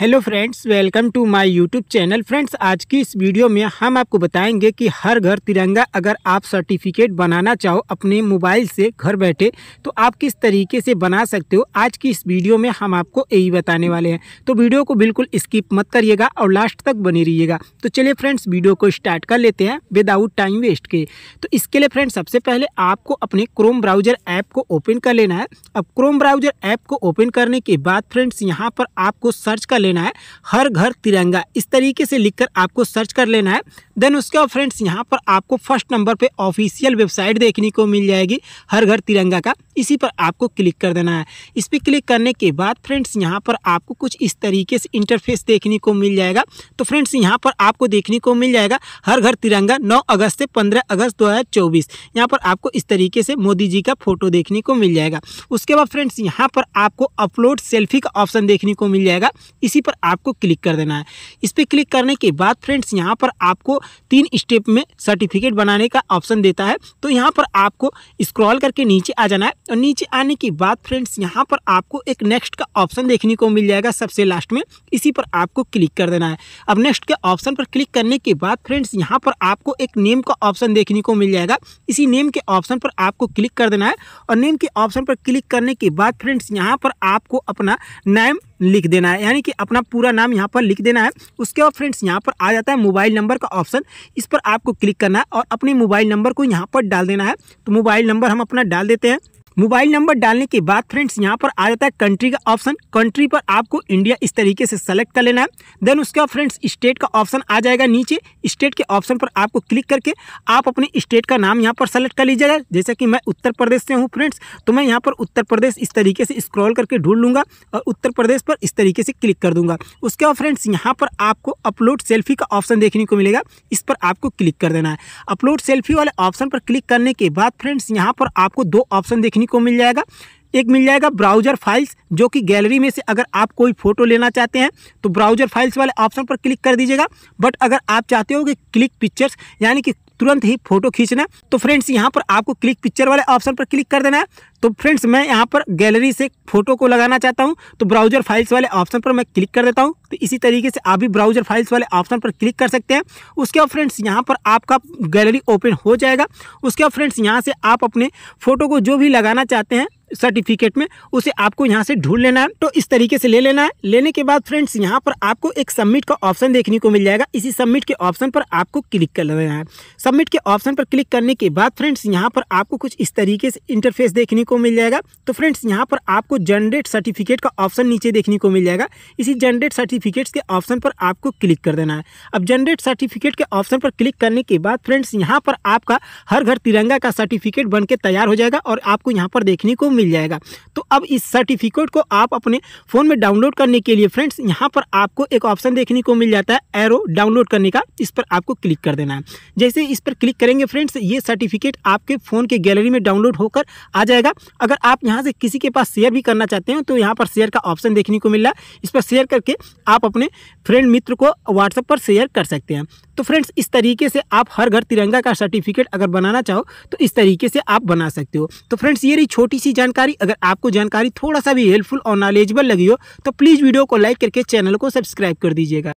hello friends welcome to my YouTube channel friends आज की इस वीडियो में हम आपको बताएंगे कि हर घर तिरंगा अगर आप सर्टिफिकेट बनाना चाहो अपने मोबाइल से घर बैठे तो आप किस तरीके से बना सकते हो आज की इस वीडियो में हम आपको यही बताने वाले हैं तो वीडियो को बिल्कुल स्किप मत करिएगा और लास्ट तक बने रहिएगा तो चलिए फ्रेंड्स वीडियो को स्टार्ट कर लेते हैं विदाउट टाइम वेस्ट के तो इसके लिए फ्रेंड्स सबसे पहले आपको अपने क्रोम ब्राउजर ऐप को ओपन कर लेना है अब क्रोम ब्राउजर ऐप को ओपन करने के बाद फ्रेंड्स यहाँ पर आपको सर्च कर लेना है हर घर तिरंगा इस तरीके से लिखकर आपको सर्च कर लेना है देन उसके बाद फ्रेंड्स यहाँ पर आपको फर्स्ट नंबर पे ऑफिशियल वेबसाइट देखने को मिल जाएगी हर घर तिरंगा का इसी पर आपको क्लिक कर देना है इस पर क्लिक करने के बाद फ्रेंड्स यहाँ पर आपको कुछ इस तरीके से इंटरफेस देखने को मिल जाएगा तो फ्रेंड्स यहाँ पर आपको देखने को मिल जाएगा हर घर तिरंगा नौ अगस्त से पंद्रह अगस्त दो हज़ार यहाँ पर आपको इस तरीके से मोदी जी का फोटो देखने को मिल जाएगा उसके बाद फ्रेंड्स यहाँ पर आपको अपलोड सेल्फी का ऑप्शन देखने को मिल जाएगा इसी इसी पर आपको क्लिक कर देना है इस पर क्लिक करने के बाद फ्रेंड्स यहाँ पर आपको तीन स्टेप में सर्टिफिकेट बनाने का ऑप्शन देता है तो यहाँ पर आपको स्क्रॉल करके नीचे आ जाना है और नीचे आने के बाद फ्रेंड्स यहाँ पर आपको एक नेक्स्ट का ऑप्शन देखने को मिल जाएगा सबसे लास्ट में इसी पर आपको क्लिक कर देना है अब नेक्स्ट के ऑप्शन पर क्लिक करने के बाद फ्रेंड्स यहाँ पर आपको एक नेम का ऑप्शन देखने को मिल जाएगा इसी नेम के ऑप्शन पर आपको क्लिक कर देना है और नेम के ऑप्शन पर क्लिक करने के बाद फ्रेंड्स यहाँ पर आपको अपना नाम लिख देना है यानी कि अपना पूरा नाम यहाँ पर लिख देना है उसके बाद फ्रेंड्स यहाँ पर आ जाता है मोबाइल नंबर का ऑप्शन इस पर आपको क्लिक करना है और अपने मोबाइल नंबर को यहाँ पर डाल देना है तो मोबाइल नंबर हम अपना डाल देते हैं मोबाइल नंबर डालने के बाद फ्रेंड्स यहाँ पर आ जाता है कंट्री का ऑप्शन कंट्री पर आपको इंडिया इस तरीके से सेलेक्ट कर लेना है देन उसके बाद फ्रेंड्स स्टेट का ऑप्शन आ जाएगा नीचे स्टेट के ऑप्शन पर आपको क्लिक करके आप अपने स्टेट का नाम यहाँ पर सेलेक्ट कर लीजिएगा जैसे कि मैं उत्तर प्रदेश से हूँ फ्रेंड्स तो मैं यहाँ पर उत्तर प्रदेश इस तरीके से स्क्रॉल करके ढूंढ लूँगा और उत्तर प्रदेश पर इस तरीके से क्लिक कर दूंगा उसके बाद फ्रेंड्स यहाँ पर आपको अपलोड सेल्फी का ऑप्शन देखने को मिलेगा इस पर आपको क्लिक कर देना है अपलोड सेल्फी वाले ऑप्शन पर क्लिक करने के बाद फ्रेंड्स यहाँ पर आपको दो ऑप्शन देखने सभी को मिल जाएगा एक मिल जाएगा ब्राउजर फाइल्स जो कि गैलरी में से अगर आप कोई फोटो लेना चाहते हैं तो ब्राउजर फाइल्स वाले ऑप्शन पर क्लिक कर दीजिएगा बट अगर आप चाहते हो कि क्लिक पिक्चर्स यानी कि तुरंत ही फोटो खींचना तो फ्रेंड्स यहाँ पर आपको क्लिक पिक्चर वाले ऑप्शन पर क्लिक कर देना है तो फ्रेंड्स मैं यहाँ पर गैलरी से फोटो को लगाना चाहता हूँ तो ब्राउजर फाइल्स वाले ऑप्शन पर मैं क्लिक कर देता हूँ तो इसी तरीके से आप भी ब्राउजर फाइल्स वाले ऑप्शन पर क्लिक कर सकते हैं उसके बाद फ्रेंड्स यहाँ पर आपका गैलरी ओपन हो जाएगा उसके बाद फ्रेंड्स यहाँ से आप अपने फोटो को जो भी लगाना चाहते हैं सर्टिफिकेट में उसे आपको यहाँ से ढूंढ लेना है तो इस तरीके से ले लेना है लेने के बाद फ्रेंड्स यहाँ पर आपको एक सबमिट का ऑप्शन देखने को मिल जाएगा इसी सबमिट के ऑप्शन पर आपको क्लिक कर लेना है सबमिट के ऑप्शन पर क्लिक करने के बाद फ्रेंड्स यहाँ पर आपको कुछ इस तरीके से इंटरफेस देखने को मिल जाएगा तो फ्रेंड्स यहाँ पर आपको जनरेट सर्टिफिकेट का ऑप्शन नीचे देखने को मिल जाएगा इसी जनरेट सर्टिफिकेट्स के ऑप्शन पर आपको क्लिक कर देना है अब जनरेट सर्टिफिकेट के ऑप्शन पर क्लिक करने के बाद फ्रेंड्स यहाँ पर आपका हर घर तिरंगा का सर्टिफिकेट बन तैयार हो जाएगा और आपको यहाँ पर देखने को मिल जाएगा तो अब इस सर्टिफिकेट को आप अपने फ़ोन में डाउनलोड करने के लिए फ्रेंड्स यहाँ पर आपको एक ऑप्शन देखने को मिल जाता है एरो डाउनलोड करने का इस पर आपको क्लिक कर देना है जैसे इस पर क्लिक करेंगे फ्रेंड्स ये सर्टिफिकेट आपके फ़ोन के गैलरी में डाउनलोड होकर आ जाएगा अगर आप यहाँ से किसी के पास शेयर भी करना चाहते हैं तो यहाँ पर शेयर का ऑप्शन देखने को मिल रहा है इस पर शेयर करके आप अपने फ्रेंड मित्र को व्हाट्सएप पर शेयर कर सकते हैं तो फ्रेंड्स इस तरीके से आप हर घर तिरंगा का सर्टिफिकेट अगर बनाना चाहो तो इस तरीके से आप बना सकते हो तो फ्रेंड्स ये रही छोटी सी जानकारी अगर आपको जानकारी थोड़ा सा भी हेल्पफुल और नॉलेजेबल लगी हो तो प्लीज़ वीडियो को लाइक करके चैनल को सब्सक्राइब कर दीजिएगा